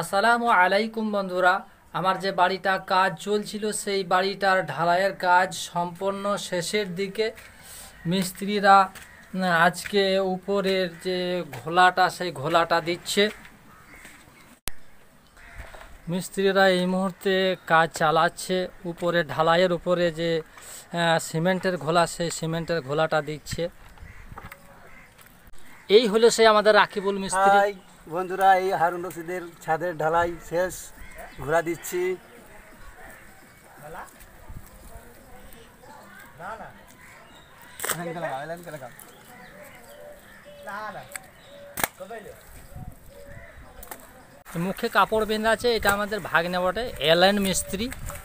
আসসালামু আলাইকুম বন্ধুরা আমার যে বাড়িটা কাজ চলছিল সেই বাড়িটার ঢালাইয়ের কাজ সম্পন্ন শেষের দিকে মিস্ত্রিরা আজকে উপরের যে ঘোলাটা সেই ঘোলাটা দিচ্ছে মিস্ত্রিরা এই মুহূর্তে কাজ চালাচ্ছে উপরে ঢালাইয়ের উপরে যে সিমেন্টের ঘোলা সেই সিমেন্টের ঘোলাটা দিচ্ছে এই হলো সেই আমাদের রাকিবুল মিস্ত্রি বন্ধুরা এই হারুন রশিদের ছাদের ঢালাই শেষ ঘোরা দিচ্ছি মুখে কাপড় বেঁধে আছে এটা আমাদের ভাগ বটে এলাইন মিস্ত্রি